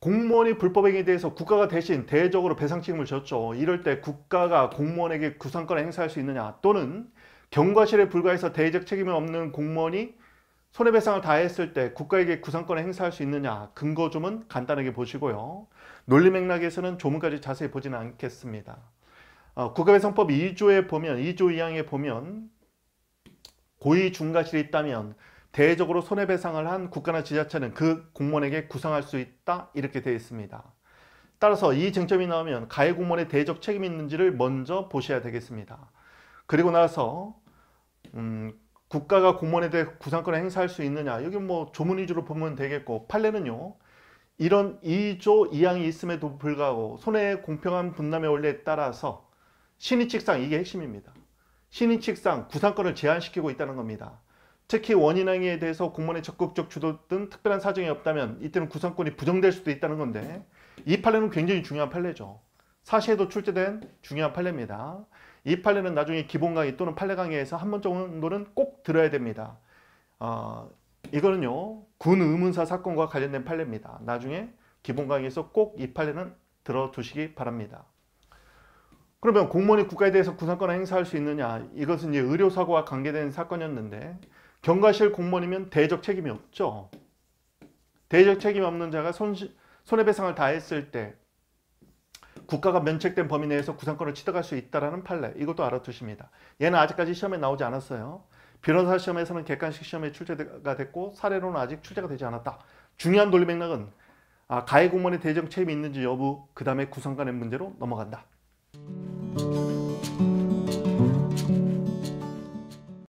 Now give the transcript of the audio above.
공무원이 불법행위에 대해서 국가가 대신 대외적으로 배상 책임을 졌죠. 이럴 때 국가가 공무원에게 구상권을 행사할 수 있느냐 또는 경과실에 불과해서 대외적 책임이 없는 공무원이 손해배상을 다했을 때 국가에게 구상권을 행사할 수 있느냐 근거 좀은 간단하게 보시고요. 논리 맥락에서는 조문까지 자세히 보지는 않겠습니다. 어, 국가배상법 2조에 보면 2조 2항에 보면 고의 중과실이 있다면 대외적으로 손해배상을 한 국가나 지자체는 그 공무원에게 구상할 수 있다 이렇게 되어 있습니다. 따라서 이 쟁점이 나오면 가해 공무원의 대외적 책임이 있는지를 먼저 보셔야 되겠습니다. 그리고 나서 음, 국가가 공무원에 대해 구상권을 행사할 수 있느냐 여기 뭐 조문 위주로 보면 되겠고 판례는요 이런 2조 2항이 있음에도 불구하고 손해의 공평한 분담의 원리에 따라서 신의칙상 이게 핵심입니다. 신의칙상 구상권을 제한시키고 있다는 겁니다. 특히 원인항의에 대해서 공무원의 적극적 주도 등 특별한 사정이 없다면 이때는 구상권이 부정될 수도 있다는 건데 이 판례는 굉장히 중요한 판례죠. 사시에도 출제된 중요한 판례입니다. 이 판례는 나중에 기본 강의 또는 판례 강의에서 한 번 정도는 꼭 들어야 됩니다. 어, 이거는요. 군 의문사 사건과 관련된 판례입니다. 나중에 기본 강의에서 꼭 이 판례는 들어두시기 바랍니다. 그러면 공무원이 국가에 대해서 구상권을 행사할 수 있느냐 이것은 이제 의료사고와 관계된 사건이었는데 경과실 공무원이면 대적 책임이 없죠. 대적 책임 없는 자가 손 손해배상을 다했을 때 국가가 면책된 범위 내에서 구상권을 취득할 수 있다는 판례 이것도 알아두십니다. 얘는 아직까지 시험에 나오지 않았어요. 변호사 시험에서는 객관식 시험에 출제가 됐고 사례로는 아직 출제가 되지 않았다. 중요한 논리 맥락은 아, 가해 공무원의 대적 책임이 있는지 여부 그 다음에 구성관의 문제로 넘어간다.